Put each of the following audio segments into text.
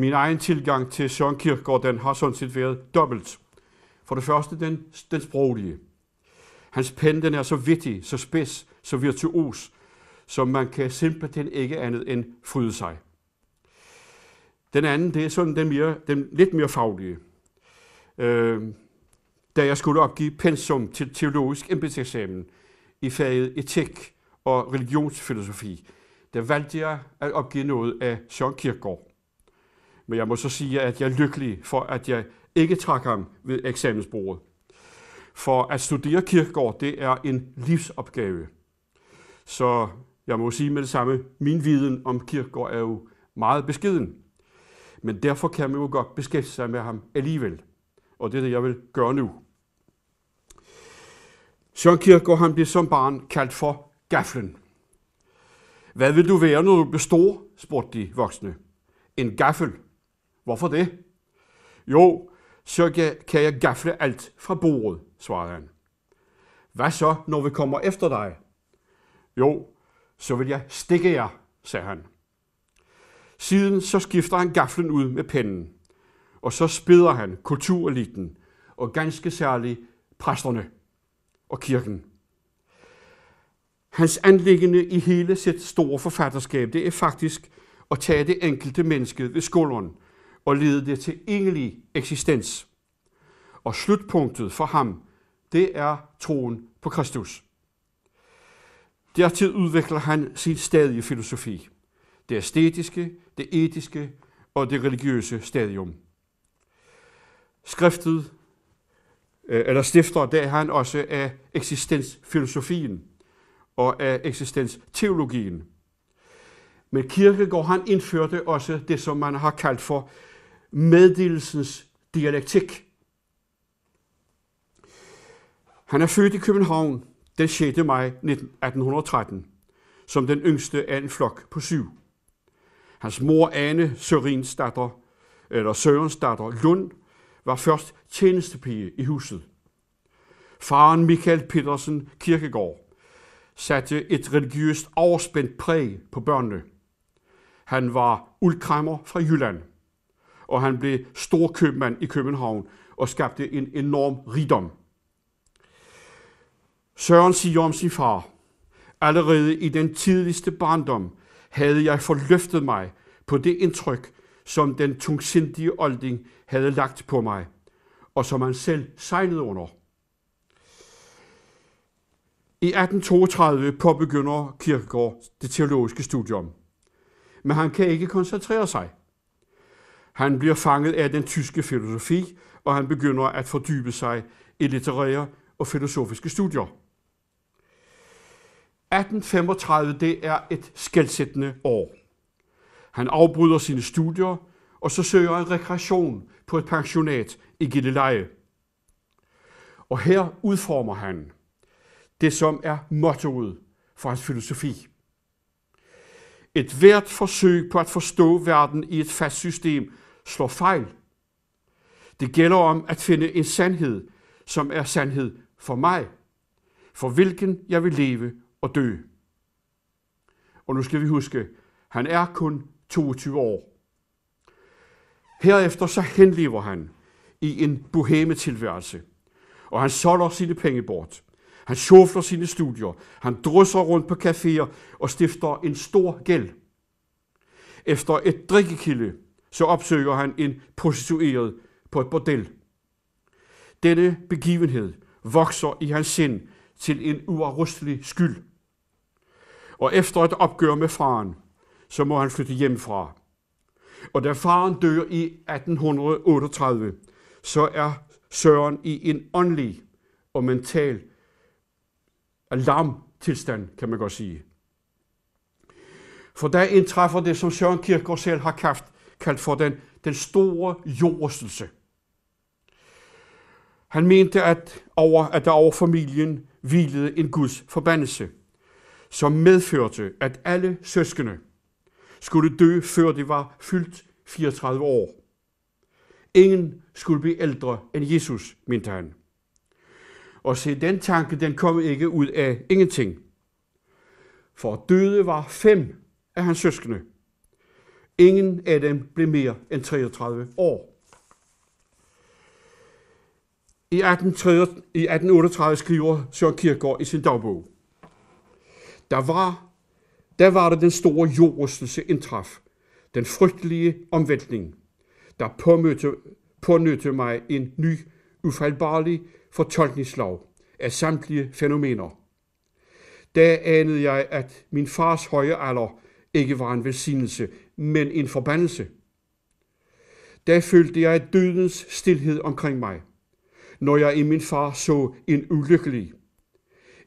Min egen tilgang til Søren Kierkegaard, den har sådan set været dobbelt. For det første den, den sproglige. Hans pen den er så vittig, så spids, så virtuos, som man kan simpelthen ikke andet end fryde sig. Den anden, det er sådan den, mere, den lidt mere faglige. Øh, da jeg skulle opgive pensum til teologisk embedseksamen i faget etik og religionsfilosofi, der valgte jeg at opgive noget af Søren Kierkegaard. Men jeg må så sige, at jeg er lykkelig for, at jeg ikke trak ham ved eksamensbordet. For at studere kirkegård, det er en livsopgave. Så jeg må sige med det samme, min viden om kirkegård er jo meget beskeden. Men derfor kan man jo godt beskæftige sig med ham alligevel. Og det er det, jeg vil gøre nu. Søren Kierkegaard han blev som barn kaldt for gaflen. Hvad vil du være, når du bliver stor? spurgte de voksne. En gaffel, Hvorfor det? Jo, så kan jeg gafle alt fra bordet, svarede han. Hvad så, når vi kommer efter dig? Jo, så vil jeg stikke jer, sagde han. Siden så skifter han gaflen ud med pennen, og så spidder han kultureliten og ganske særligt præsterne og kirken. Hans anlæggende i hele sit store forfatterskab, det er faktisk at tage det enkelte menneske ved skulderen – og lede det til engelig eksistens. Og slutpunktet for ham, det er troen på Kristus. Dertil udvikler han sin stadige filosofi, det æstetiske, det etiske og det religiøse stadium. Skriftet, øh, eller stifter, der han også af eksistensfilosofien og af eksistensteologien. Men Kirkegaard han indførte også det, som man har kaldt for meddelelsens dialektik. Han er født i København den 6. maj 1813, som den yngste af en flok på syv. Hans mor Anne Sørens datter, eller Sørens datter Lund, var først tjenestepige i huset. Faren Michael Petersen Kirkegaard satte et religiøst overspændt præg på børnene. Han var uldkræmmer fra Jylland – og han blev storkøbmand i København og skabte en enorm rigdom. Søren siger om sin far, allerede i den tidligste barndom havde jeg forløftet mig på det indtryk, som den tungsindige olding havde lagt på mig, og som han selv sejlede under. I 1832 påbegynder Kirkegaard det teologiske studium, men han kan ikke koncentrere sig. Han bliver fanget af den tyske filosofi, og han begynder at fordybe sig i litterære og filosofiske studier. 1835 det er et skældsættende år. Han afbryder sine studier, og så søger en rekreation på et pensionat i Gilleleje. Og her udformer han det, som er mottoet for hans filosofi. Et hvert forsøg på at forstå verden i et fast system slår fejl. Det gælder om at finde en sandhed, som er sandhed for mig, for hvilken jeg vil leve og dø. Og nu skal vi huske, han er kun 22 år. Herefter så henlever han i en bohemetilværelse, og han solder sine penge bort. Han sjofler sine studier, han drysser rundt på caféer og stifter en stor gæld. Efter et drikkekilde så opsøger han en prostitueret på et bordel. Denne begivenhed vokser i hans sind til en uarustelig skyld. Og efter et opgør med faren, så må han flytte fra. Og da faren dør i 1838, så er Søren i en åndelig og mental alarmtilstand, kan man godt sige. For der indtræffer det, som Søren Kierkegaard selv har haft kaldt for den, den store jordstelse. Han mente, at, over, at der over familien hvilede en Guds forbandelse, som medførte, at alle søskende skulle dø, før de var fyldt 34 år. Ingen skulle blive ældre end Jesus, mente han. Og se, den tanke, den kom ikke ud af ingenting. For døde var fem af hans søskende, Ingen af dem blev mere end 33 år. I 1838 skriver Søren Kierkegaard i sin dagbog, der var, der var det den store jordrystelse indtraf, den frygtelige omvæltning, der påmødte, pånødte mig en ny, ufejlbarlig fortolkningslov af samtlige fænomener. Da anede jeg, at min fars høje alder ikke var en velsignelse, men en forbandelse. Da følte jeg dødens stillhed omkring mig, når jeg i min far så en ulykkelig.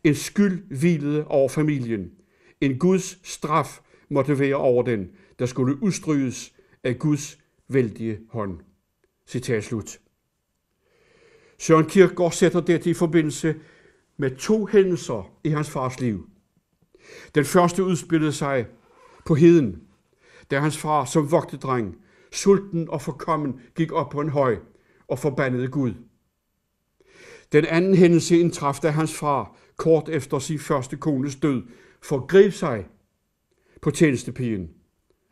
En skyld hvilede over familien. En Guds straf måtte være over den, der skulle udstryges af Guds vældige hånd. Citat slut. Søren Kierkegaard sætter dette i forbindelse med to hændelser i hans fars liv. Den første udspillede sig på heden, da hans far som vogtedreng, sulten og forkommen, gik op på en høj og forbandede Gud. Den anden hændelse indtraf, da hans far kort efter sin første kones død forgreb sig på tjenestepigen,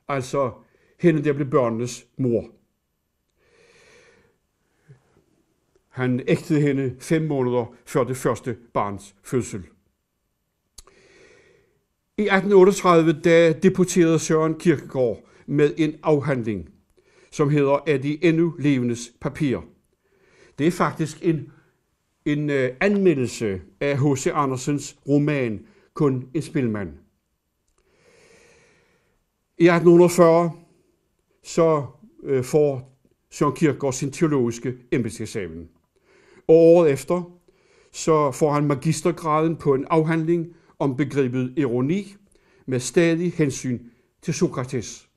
altså hende der blev børnenes mor. Han ægtede hende fem måneder før det første barns fødsel. I 1838 da deporterede Søren Kirkegaard med en afhandling, som hedder Er de endnu levendes papirer. Det er faktisk en, en uh, anmeldelse af H.C. Andersens roman Kun en spilmand. I 1840 så uh, får Søren Kierkegaard sin teologiske embedseksamen. Og året efter så får han magistergraden på en afhandling om begrebet ironi med stadig hensyn til Sokrates.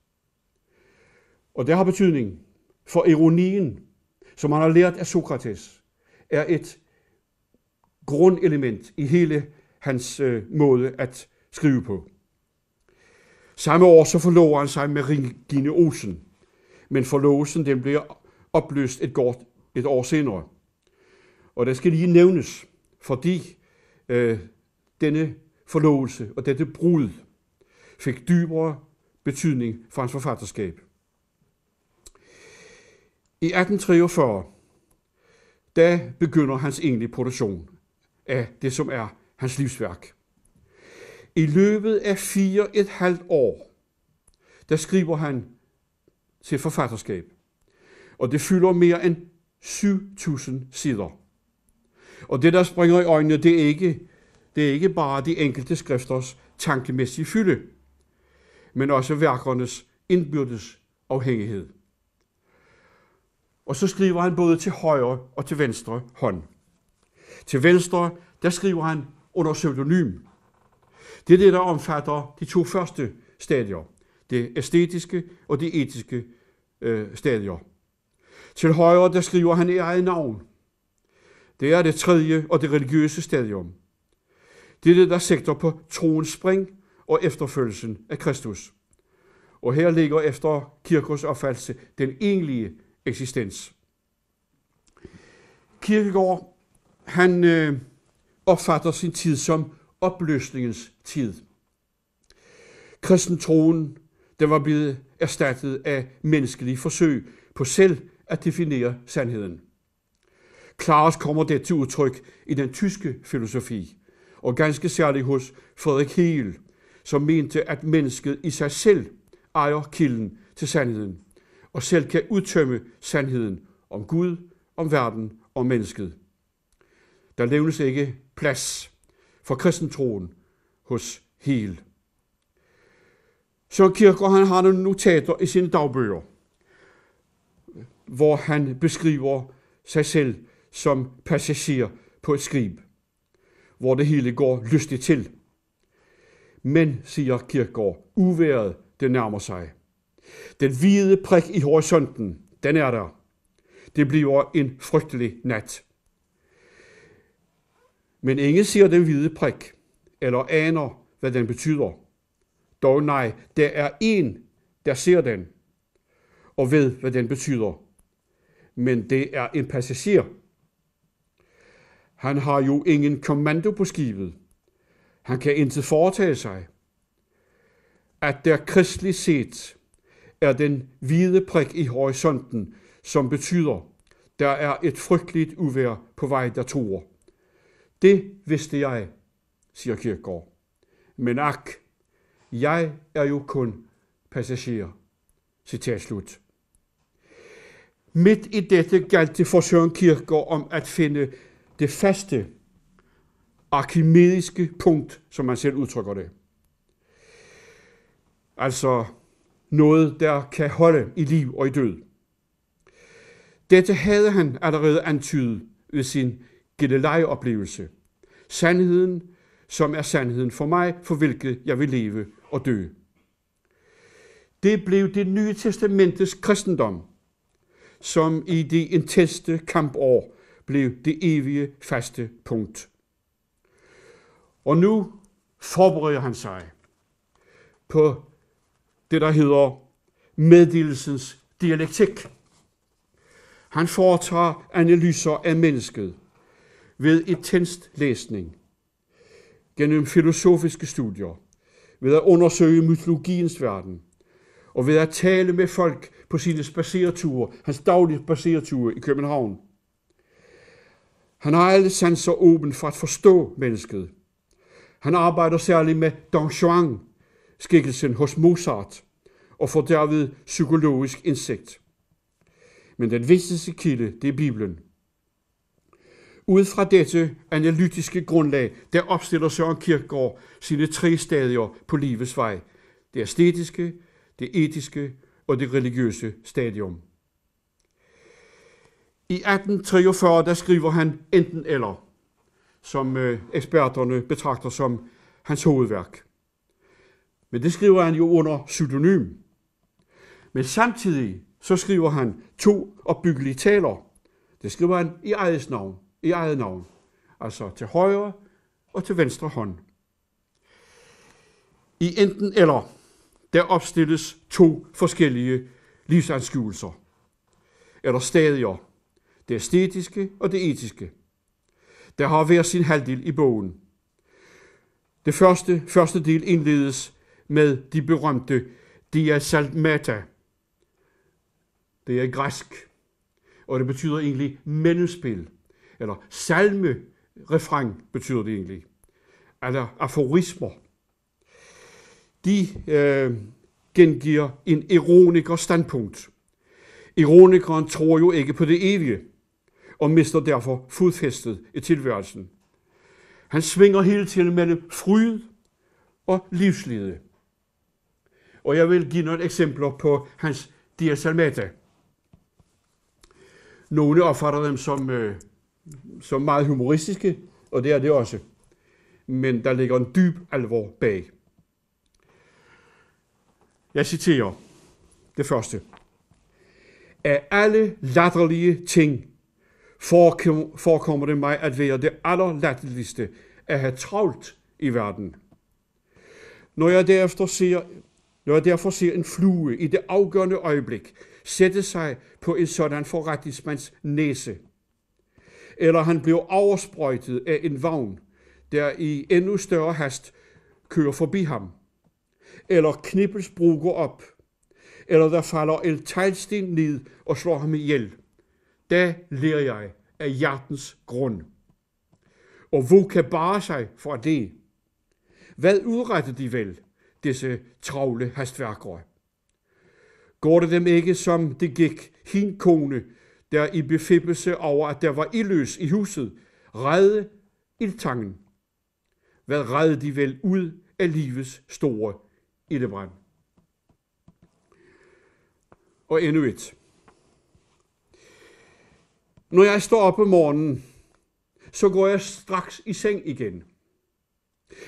Og det har betydning, for ironien, som han har lært af Sokrates, er et grundelement i hele hans øh, måde at skrive på. Samme år så forlover han sig med Regine Olsen, men forlovelsen den bliver opløst et, godt, et år senere. Og det skal lige nævnes, fordi øh, denne forlovelse og dette brud fik dybere betydning for hans forfatterskab. I 1843, da begynder hans egentlige produktion af det, som er hans livsværk. I løbet af fire et halvt år, der skriver han til forfatterskab. Og det fylder mere end 7.000 sider. Og det, der springer i øjnene, det er ikke det er ikke bare de enkelte skrifters tankemæssige fylde, men også værkernes indbyrdes afhængighed. Og så skriver han både til højre og til venstre hånd. Til venstre, der skriver han under pseudonym. Det er det, der omfatter de to første stadier. Det æstetiske og det etiske øh, stadier. Til højre, der skriver han i eget navn. Det er det tredje og det religiøse stadium det, der sigter på troens spring og efterfølgelsen af Kristus. Og her ligger efter Kirkos opfattelse den egentlige eksistens. Kirkegaard, han øh, opfatter sin tid som opløsningens tid. Kristentroen, den var blevet erstattet af menneskelige forsøg på selv at definere sandheden. Klaus kommer det til udtryk i den tyske filosofi og ganske særligt hos Frederik Hegel, som mente, at mennesket i sig selv ejer kilden til sandheden, og selv kan udtømme sandheden om Gud, om verden og mennesket. Der levnes ikke plads for kristentroen hos Hegel. Så Kirker han har nogle notater i sine dagbøger, hvor han beskriver sig selv som passager på et skib hvor det hele går lystigt til. Men, siger Kirkegaard, uværet det nærmer sig. Den hvide prik i horisonten, den er der. Det bliver en frygtelig nat. Men ingen ser den hvide prik, eller aner, hvad den betyder. Dog nej, der er en, der ser den, og ved, hvad den betyder. Men det er en passager, han har jo ingen kommando på skibet. Han kan intet foretage sig. At der kristligt set er den hvide prik i horisonten, som betyder, der er et frygteligt uvær på vej, der tror. Det vidste jeg, siger Kirkegaard. Men ak, jeg er jo kun passager. Citat slut. Midt i dette galt det for Søren Kirkegaard om at finde det faste, arkimediske punkt, som man selv udtrykker det. Altså noget, der kan holde i liv og i død. Dette havde han allerede antydet ved sin Galilei-oplevelse. Sandheden, som er sandheden for mig, for hvilket jeg vil leve og dø. Det blev det nye testamentets kristendom, som i de intense kampår blev det evige faste punkt. Og nu forbereder han sig på det, der hedder meddelelsens dialektik. Han foretager analyser af mennesket ved intens læsning, gennem filosofiske studier, ved at undersøge mytologiens verden, og ved at tale med folk på sine spacereture, hans daglige spacereture i København. Han har alle sanser åben for at forstå mennesket. Han arbejder særligt med Don Juan, skikkelsen hos Mozart, og får derved psykologisk indsigt. Men den vigtigste kilde, det er Bibelen. Ud fra dette analytiske grundlag, der opstiller Søren Kierkegaard sine tre stadier på livets vej. Det æstetiske, det etiske og det religiøse stadium. I 1843 der skriver han enten eller, som øh, eksperterne betragter som hans hovedværk. Men det skriver han jo under pseudonym. Men samtidig så skriver han to opbyggelige taler. Det skriver han i eget navn, i eget navn. Altså til højre og til venstre hånd. I enten eller, der opstilles to forskellige livsanskuelser, eller stadier, det æstetiske og det etiske. Der har hver sin halvdel i bogen. Det første, første del indledes med de berømte Dia Salmata. Det er græsk, og det betyder egentlig mellemspil, eller salme refrang betyder det egentlig, eller aforismer. De øh, gengiver en ironikers standpunkt. Ironikeren tror jo ikke på det evige, og mister derfor fodfæstet i tilværelsen. Han svinger hele tiden mellem fryd og livslide. Og jeg vil give nogle eksempler på hans diasalmata. Nogle opfatter dem som, øh, som meget humoristiske, og det er det også. Men der ligger en dyb alvor bag. Jeg citerer det første. Af alle latterlige ting forekommer det mig at være det allerlatteligste at have travlt i verden. Når jeg derefter ser, når jeg derfor ser en flue i det afgørende øjeblik sætte sig på en sådan forretningsmands næse, eller han blev oversprøjtet af en vogn, der i endnu større hast kører forbi ham, eller knippes bruger op, eller der falder en teglsten ned og slår ham ihjel – da lærer jeg af hjertens grund. Og hvor kan bare sig fra det? Hvad udretter de vel, disse travle hastværkere? Går det dem ikke, som det gik hin kone, der i befippelse over, at der var ildløs i huset, redde ildtangen? Hvad redde de vel ud af livets store ildebrand? Og endnu et. Når jeg står op om morgenen, så går jeg straks i seng igen.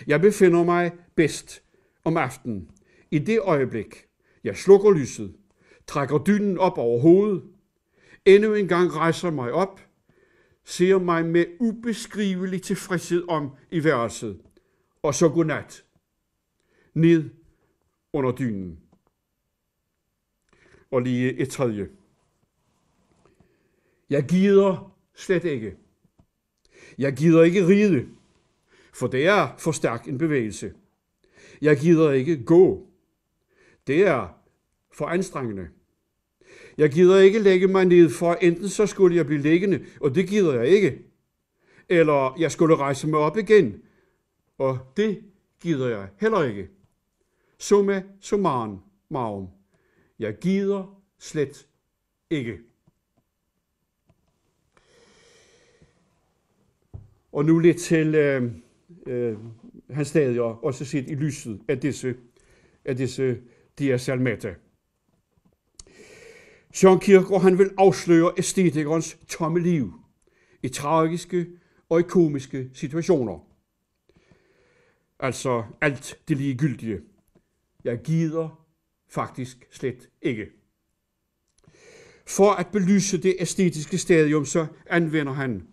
Jeg befinder mig bedst om aftenen. I det øjeblik, jeg slukker lyset, trækker dynen op over hovedet, endnu en gang rejser mig op, ser mig med ubeskrivelig tilfredshed om i værelset, og så godnat, ned under dynen. Og lige et tredje. Jeg gider slet ikke. Jeg gider ikke ride, for det er for stærk en bevægelse. Jeg gider ikke gå. Det er for anstrengende. Jeg gider ikke lægge mig ned, for enten så skulle jeg blive liggende, og det gider jeg ikke. Eller jeg skulle rejse mig op igen, og det gider jeg heller ikke. Summa summarum, marum. Jeg gider slet ikke. Og nu lidt til øh, øh, hans stadier, også set i lyset af disse, af disse Dia Salmata. Søren Kierkegaard han vil afsløre æstetikernes tomme liv i tragiske og i komiske situationer. Altså alt det ligegyldige. Jeg gider faktisk slet ikke. For at belyse det æstetiske stadium, så anvender han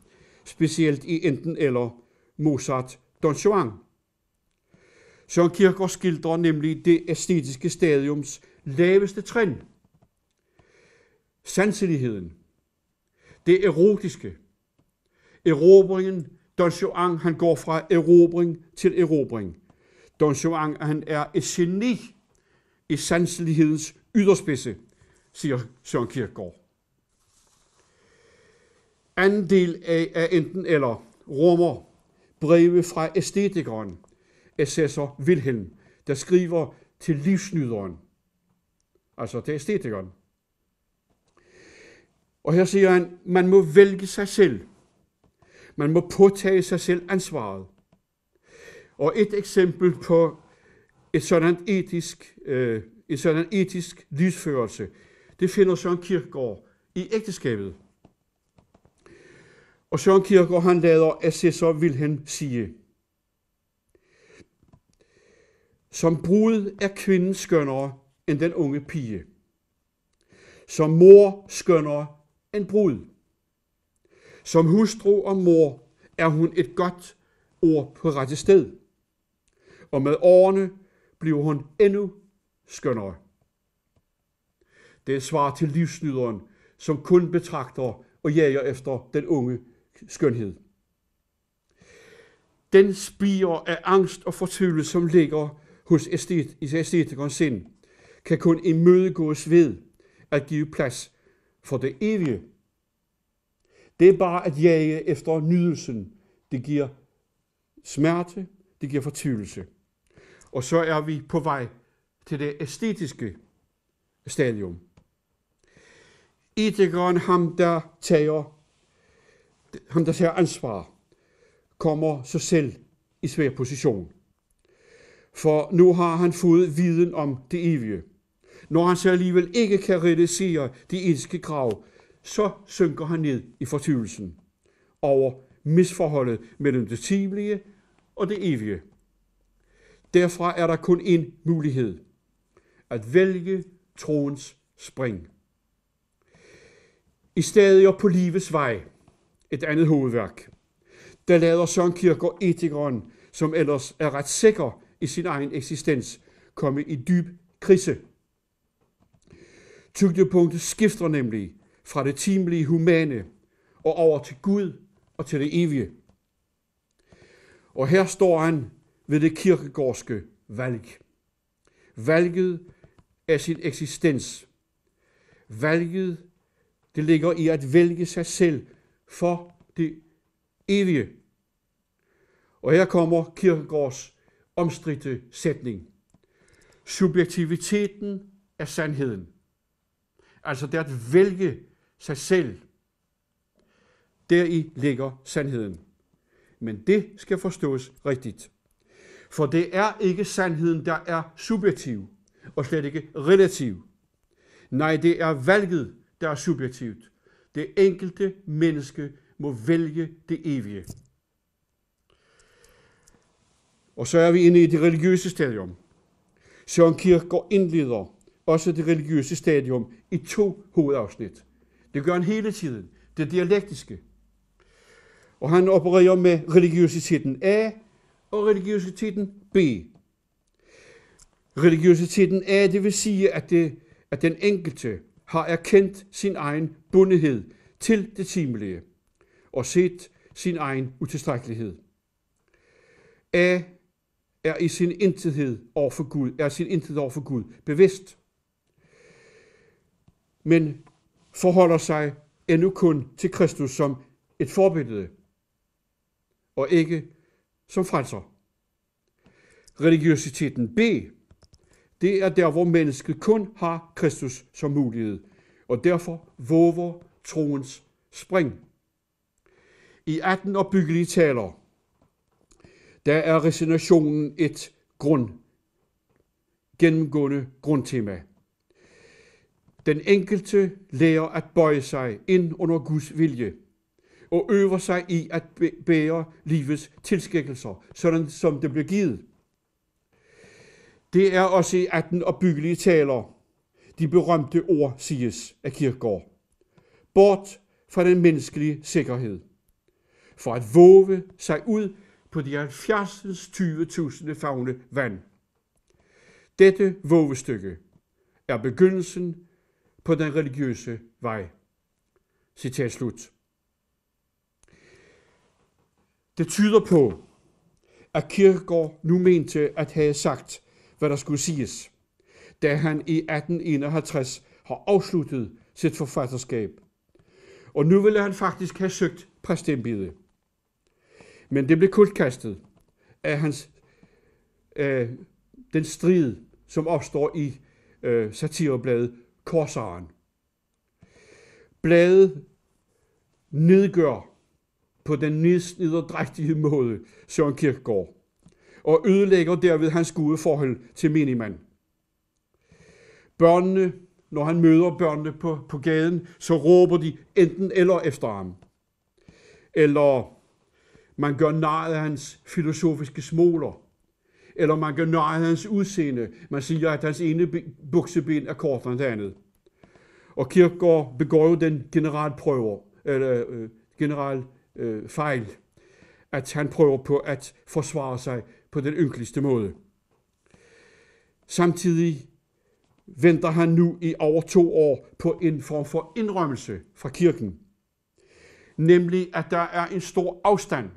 specielt i enten eller Mozart Don Juan. Søren Kierkegaard skildrer nemlig det æstetiske stadiums laveste trin. Sanseligheden. Det erotiske. Erobringen. Don Juan, han går fra erobring til erobring. Don Juan, han er et geni i sanselighedens yderspidse, siger Søren Kierkegaard. Anden del af, af enten eller rummer breve fra æstetikeren, assessor Wilhelm, der skriver til livsnyderen, altså til æstetikeren. Og her siger han, man må vælge sig selv. Man må påtage sig selv ansvaret. Og et eksempel på et sådan etisk, øh, en sådan etisk livsførelse, det finder Søren Kirkegaard i ægteskabet. Og Søren Kierkegaard, han lader assessor Wilhelm sige, som brud er kvinden skønnere end den unge pige. Som mor skønnere end brud. Som hustru og mor er hun et godt ord på rette sted. Og med årene bliver hun endnu skønnere. Det svarer svar til livsnyderen, som kun betragter og jager efter den unge skønhed. Den spire af angst og fortvivlelse, som ligger hos æstet, i æstetikernes sind, kan kun imødegås ved at give plads for det evige. Det er bare at jage efter nydelsen. Det giver smerte, det giver fortvivlelse. Og så er vi på vej til det æstetiske stadium. Etikeren, ham der tager ham der tager ansvar, kommer sig selv i svær position. For nu har han fået viden om det evige. Når han så alligevel ikke kan realisere de enske krav, så synker han ned i fortvivlelsen over misforholdet mellem det timelige og det evige. Derfra er der kun en mulighed. At vælge troens spring. I stedet på livets vej – et andet hovedværk. Der lader Søren Kierkegaard etikeren, som ellers er ret sikker i sin egen eksistens, komme i dyb krise. Tygtepunktet skifter nemlig fra det timelige humane og over til Gud og til det evige. Og her står han ved det kirkegårdske valg. Valget af sin eksistens. Valget, det ligger i at vælge sig selv for det evige. Og her kommer Kierkegaards omstridte sætning. Subjektiviteten er sandheden. Altså det at vælge sig selv. Deri ligger sandheden. Men det skal forstås rigtigt. For det er ikke sandheden, der er subjektiv, og slet ikke relativ. Nej, det er valget, der er subjektivt. Det enkelte menneske må vælge det evige. Og så er vi inde i det religiøse stadium. Søren Kierkegaard indleder også det religiøse stadium i to hovedafsnit. Det gør han hele tiden. Det dialektiske. Og han opererer med religiøsiteten A og religiøsiteten B. Religiøsiteten A, det vil sige, at, det, at den enkelte har erkendt sin egen bundethed til det timelige og set sin egen utilstrækkelighed. A er i sin intethed over for Gud, er sin intethed over for Gud bevidst, men forholder sig endnu kun til Kristus som et forbillede, og ikke som frelser. Religiøsiteten B det er der, hvor mennesket kun har Kristus som mulighed, og derfor våger troens spring. I 18 opbyggelige taler, der er resignationen et grund, gennemgående grundtema. Den enkelte lærer at bøje sig ind under Guds vilje og øver sig i at bære livets tilskækkelser, sådan som det bliver givet. Det er også i 18 opbyggelige taler, de berømte ord siges af Kirkegaard. Bort fra den menneskelige sikkerhed. For at våge sig ud på de 70.000 fagne vand. Dette vågestykke er begyndelsen på den religiøse vej. Citat slut. Det tyder på, at Kirkegaard nu mente at have sagt, hvad der skulle siges, da han i 1851 har afsluttet sit forfatterskab. Og nu ville han faktisk have søgt præstembedet. Men det blev kuldkastet af hans, øh, den strid, som opstår i øh, satirebladet Korsaren. Bladet nedgør på den nederdrægtige måde Søren Kirkegaard og ødelægger derved hans gode forhold til minimand. Børnene, når han møder børnene på, på gaden, så råber de enten eller efter ham. Eller man gør nej af hans filosofiske smoler. Eller man gør nej af hans udseende. Man siger, at hans ene bukseben er kortere end det andet. Og Kirkegaard begår jo den generalprøver, eller øh, general øh, fejl, at han prøver på at forsvare sig på den ynkeligste måde. Samtidig venter han nu i over to år på en form for indrømmelse fra kirken. Nemlig, at der er en stor afstand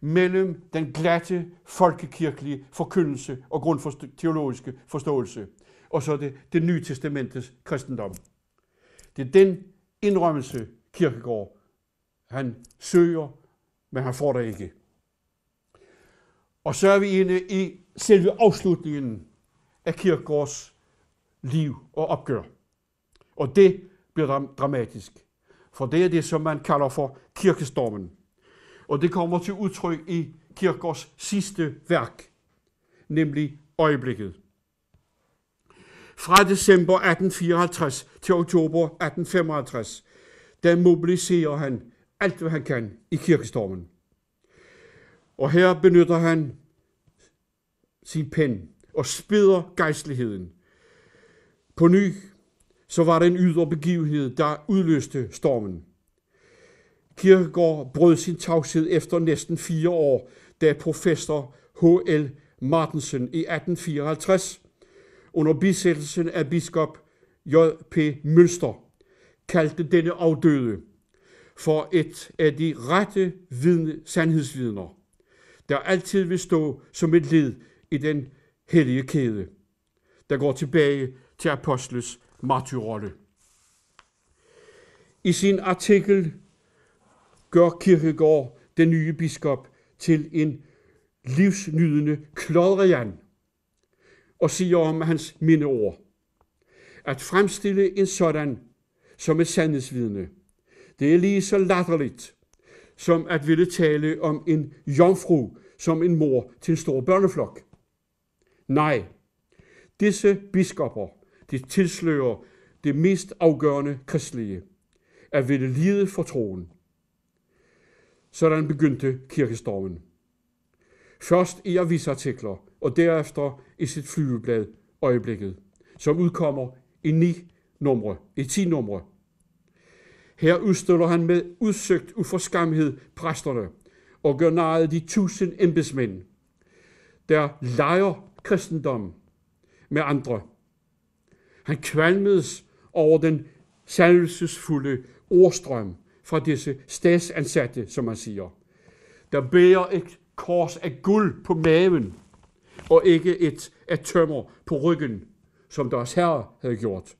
mellem den glatte folkekirkelige forkyndelse og grundteologiske forståelse, og så det, det nye testamentets kristendom. Det er den indrømmelse, Kirkegård, han søger, men han får det ikke. Og så er vi inde i selve afslutningen af Kirkegaards liv og opgør. Og det bliver dramatisk, for det er det, som man kalder for kirkestormen. Og det kommer til udtryk i Kirkegaards sidste værk, nemlig øjeblikket. Fra december 1854 til oktober 1855, der mobiliserer han alt, hvad han kan i kirkestormen. Og her benytter han sin pen og spider gejstligheden. På ny, så var det en ydre begivenhed, der udløste stormen. Kirkegaard brød sin tavshed efter næsten fire år, da professor H.L. Martensen i 1854 under bisættelsen af biskop J.P. Mønster kaldte denne afdøde for et af de rette vidne, sandhedsvidner der altid vil stå som et led i den hellige kæde, der går tilbage til apostles martyrrolle. I sin artikel gør Kirkegaard den nye biskop til en livsnydende klodrian og siger om hans mindeord. At fremstille en sådan som et sandhedsvidne, det er lige så latterligt, som at ville tale om en jomfru, som en mor til en stor børneflok. Nej, disse biskopper, de tilslører det mest afgørende kristelige, at ville lide for troen. Sådan begyndte kirkestormen. Først i avisartikler, og derefter i sit flyveblad Øjeblikket, som udkommer i ni numre, i ti numre. Her udstiller han med udsøgt uforskamhed præsterne – og gør nejet de tusind embedsmænd, der leger kristendom med andre. Han kvalmedes over den salvelsesfulde ordstrøm fra disse statsansatte, som man siger, der bærer et kors af guld på maven, og ikke et af tømmer på ryggen, som deres herre havde gjort.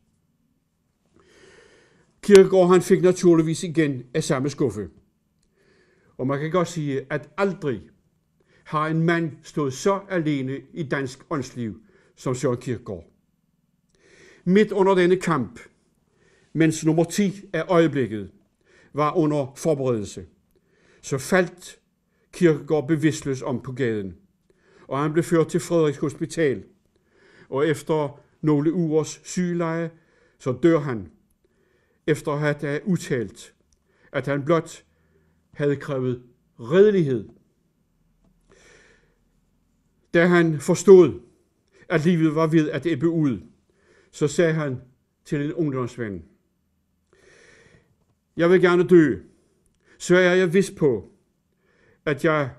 Kirkegaard han fik naturligvis igen af samme skuffe. Og man kan godt sige, at aldrig har en mand stået så alene i dansk åndsliv som Søren Kierkegaard. Midt under denne kamp, mens nummer 10 af øjeblikket var under forberedelse, så faldt Kierkegaard bevidstløs om på gaden, og han blev ført til Frederiks Hospital, og efter nogle ugers sygeleje, så dør han, efter at have udtalt, at han blot havde krævet redelighed. Da han forstod, at livet var ved at æbbe ud, så sagde han til en ungdomsven, jeg vil gerne dø, så er jeg vist på, at jeg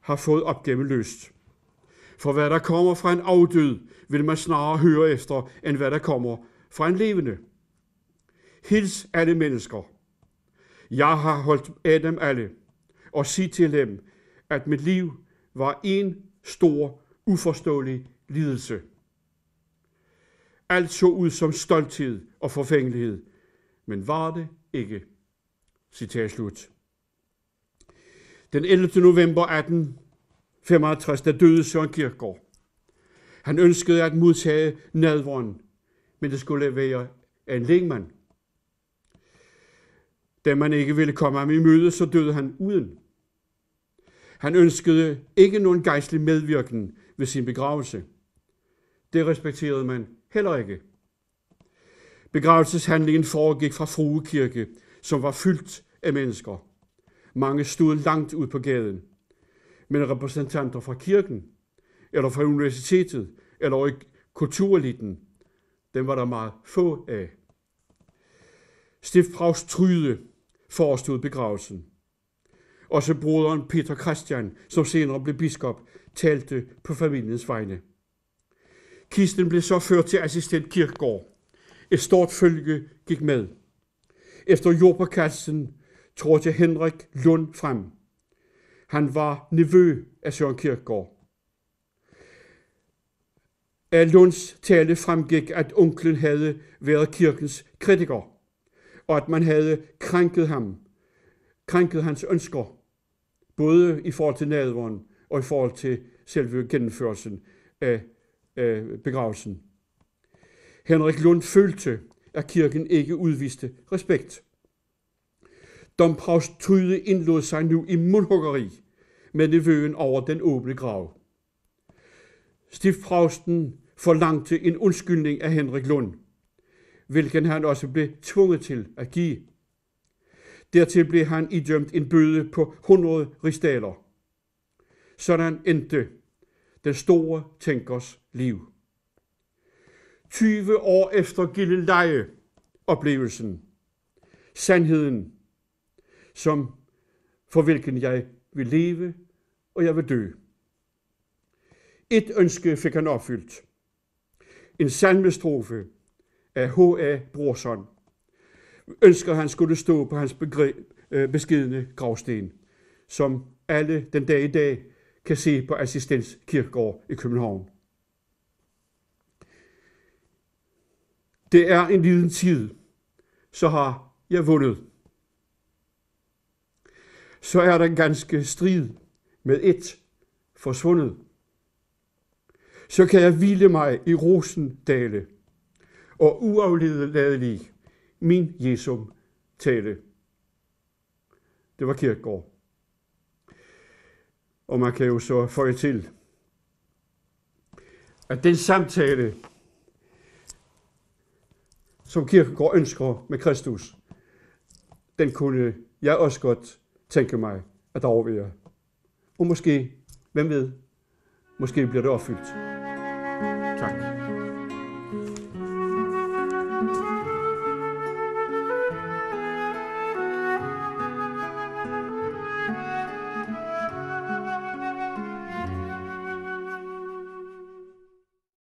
har fået opgaven løst. For hvad der kommer fra en afdød, vil man snarere høre efter, end hvad der kommer fra en levende. Hils alle mennesker. Jeg har holdt af dem alle og sige til dem, at mit liv var en stor, uforståelig lidelse. Alt så ud som stolthed og forfængelighed, men var det ikke. Citat slut. Den 11. november 1855, der døde Søren Kierkegaard. Han ønskede at modtage nadvåren, men det skulle være en længmand. Da man ikke ville komme ham i møde, så døde han uden. Han ønskede ikke nogen gejstlig medvirken ved sin begravelse. Det respekterede man heller ikke. Begravelseshandlingen foregik fra fruekirke, som var fyldt af mennesker. Mange stod langt ud på gaden. Men repræsentanter fra kirken, eller fra universitetet, eller kultureliten, dem var der meget få af. Prags Tryde forestod begravelsen. Også broderen Peter Christian, som senere blev biskop, talte på familiens vegne. Kisten blev så ført til assistent Kirkgaard. Et stort følge gik med. Efter jordpåkastelsen trådte Henrik Lund frem. Han var nevø af Søren Kirkgaard. Af Lunds tale fremgik, at onklen havde været kirkens kritiker – og at man havde krænket ham, krænket hans ønsker, både i forhold til nadveren og i forhold til selve gennemførelsen af, begravelsen. Henrik Lund følte, at kirken ikke udviste respekt. Domprovst Tryde indlod sig nu i mundhuggeri med nevøen over den åbne grav. Stiftpræsten forlangte en undskyldning af Henrik Lund – hvilken han også blev tvunget til at give. Dertil blev han idømt en bøde på 100 ristaler. Sådan endte den store tænkers liv. 20 år efter Gilleleje oplevelsen, sandheden, som for hvilken jeg vil leve og jeg vil dø. Et ønske fik han opfyldt. En salmestrofe, af H.A. Brorson, ønsker han skulle stå på hans begreb, øh, gravsten, som alle den dag i dag kan se på Assistens Kirkegård i København. Det er en liden tid, så har jeg vundet. Så er der en ganske strid med et forsvundet. Så kan jeg hvile mig i Rosendale – og uafledelig min Jesum tale. Det var Kirkegaard. Og man kan jo så føje til, at den samtale, som Kirkegaard ønsker med Kristus, den kunne jeg også godt tænke mig at overvære. Og måske, hvem ved, måske bliver det opfyldt.